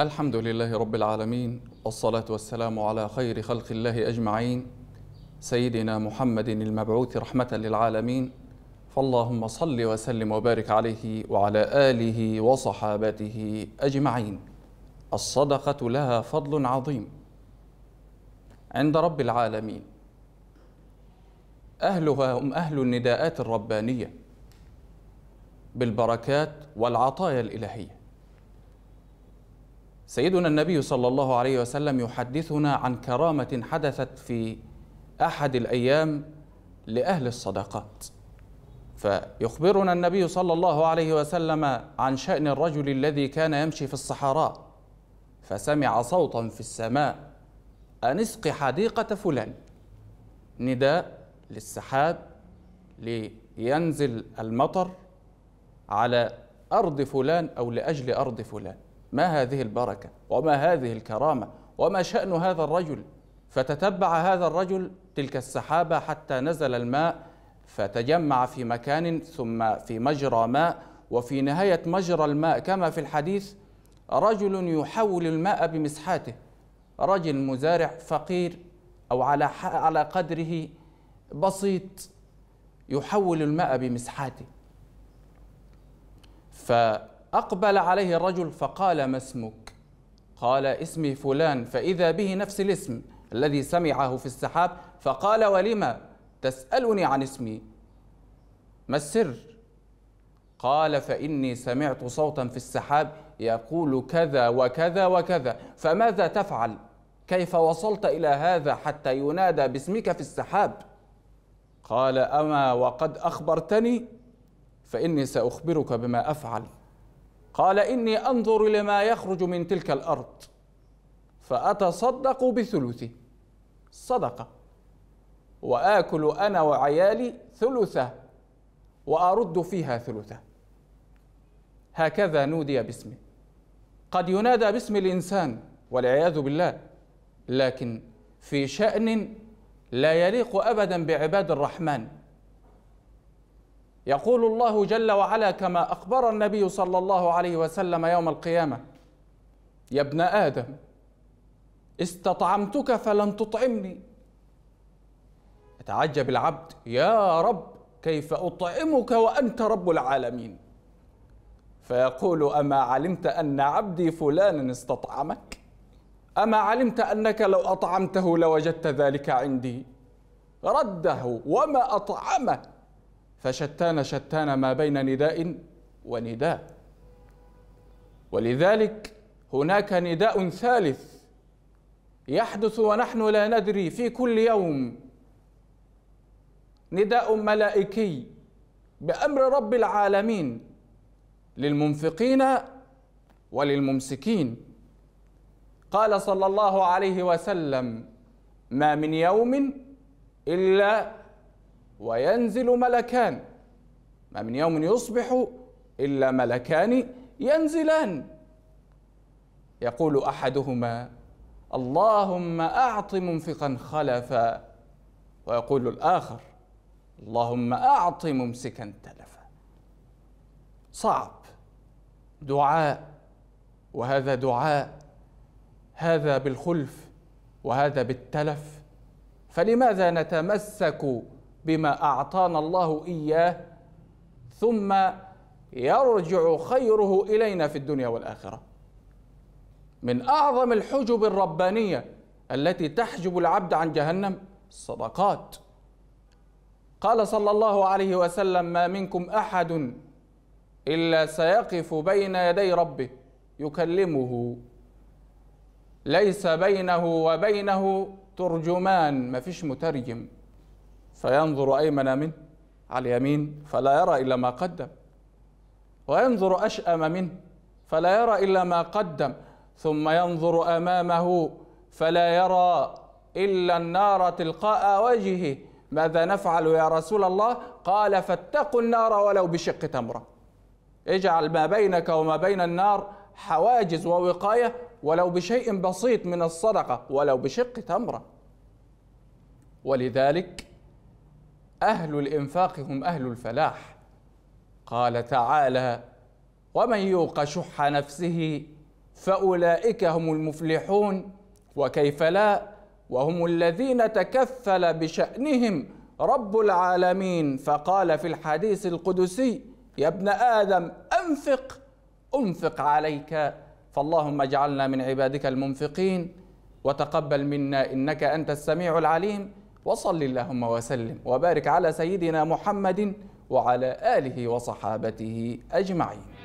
الحمد لله رب العالمين والصلاة والسلام على خير خلق الله أجمعين سيدنا محمد المبعوث رحمة للعالمين فاللهم صل وسلم وبارك عليه وعلى آله وصحابته أجمعين الصدقة لها فضل عظيم عند رب العالمين أهلها هم أهل النداءات الربانية بالبركات والعطايا الإلهية سيدنا النبي صلى الله عليه وسلم يحدثنا عن كرامة حدثت في أحد الأيام لأهل الصدقات فيخبرنا النبي صلى الله عليه وسلم عن شأن الرجل الذي كان يمشي في الصحراء فسمع صوتا في السماء أن اسق حديقة فلان نداء للسحاب لينزل المطر على أرض فلان أو لأجل أرض فلان ما هذه البركة وما هذه الكرامة وما شأن هذا الرجل فتتبع هذا الرجل تلك السحابة حتى نزل الماء فتجمع في مكان ثم في مجرى ماء وفي نهاية مجرى الماء كما في الحديث رجل يحول الماء بمسحاته رجل مزارع فقير أو على على قدره بسيط يحول الماء بمسحاته ف أقبل عليه الرجل فقال ما اسمك قال اسمي فلان فإذا به نفس الاسم الذي سمعه في السحاب فقال ولم تسألني عن اسمي ما السر قال فإني سمعت صوتا في السحاب يقول كذا وكذا وكذا فماذا تفعل كيف وصلت إلى هذا حتى ينادى باسمك في السحاب قال أما وقد أخبرتني فإني سأخبرك بما أفعل قال إني أنظر لما يخرج من تلك الأرض فأتصدق بثلثه صدقة وآكل أنا وعيالي ثلثه وأرد فيها ثلثه هكذا نودي باسمه قد ينادى باسم الإنسان والعياذ بالله لكن في شأن لا يليق أبدا بعباد الرحمن يقول الله جل وعلا كما أخبر النبي صلى الله عليه وسلم يوم القيامة يا ابن آدم استطعمتك فلم تطعمني يتعجب العبد يا رب كيف أطعمك وأنت رب العالمين فيقول أما علمت أن عبدي فلان استطعمك أما علمت أنك لو أطعمته لوجدت ذلك عندي رده وما أطعمه فشتان شتان ما بين نداء ونداء ولذلك هناك نداء ثالث يحدث ونحن لا ندري في كل يوم نداء ملائكي بامر رب العالمين للمنفقين وللممسكين قال صلى الله عليه وسلم ما من يوم الا وينزل ملكان ما من يوم يصبح إلا ملكان ينزلان يقول أحدهما اللهم أعط منفقا خلفا ويقول الآخر اللهم أعط ممسكا تلفا صعب دعاء وهذا دعاء هذا بالخلف وهذا بالتلف فلماذا نتمسك بما اعطانا الله اياه ثم يرجع خيره الينا في الدنيا والاخره من اعظم الحجب الربانيه التي تحجب العبد عن جهنم الصدقات قال صلى الله عليه وسلم ما منكم احد الا سيقف بين يدي ربه يكلمه ليس بينه وبينه ترجمان ما فيش مترجم فينظر أيمن منه على اليمين فلا يرى إلا ما قدم وينظر أشأم منه فلا يرى إلا ما قدم ثم ينظر أمامه فلا يرى إلا النار تلقاء وجهه ماذا نفعل يا رسول الله قال فاتقوا النار ولو بشق تمرة اجعل ما بينك وما بين النار حواجز ووقاية ولو بشيء بسيط من الصدقة ولو بشق تمرة ولذلك أهل الإنفاق هم أهل الفلاح قال تعالى ومن يوق شح نفسه فأولئك هم المفلحون وكيف لا وهم الذين تكفل بشأنهم رب العالمين فقال في الحديث القدسي يا ابن آدم أنفق أنفق عليك فاللهم اجعلنا من عبادك المنفقين وتقبل منا إنك أنت السميع العليم وصل اللهم وسلم وبارك على سيدنا محمد وعلى آله وصحابته أجمعين